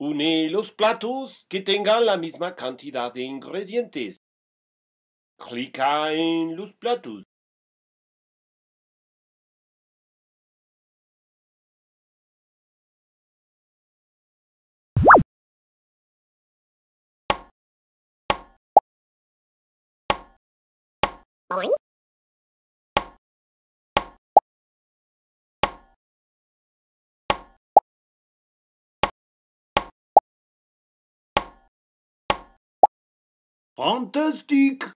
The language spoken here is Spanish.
Une los platos que tengan la misma cantidad de ingredientes. Clica en los platos. Fantastique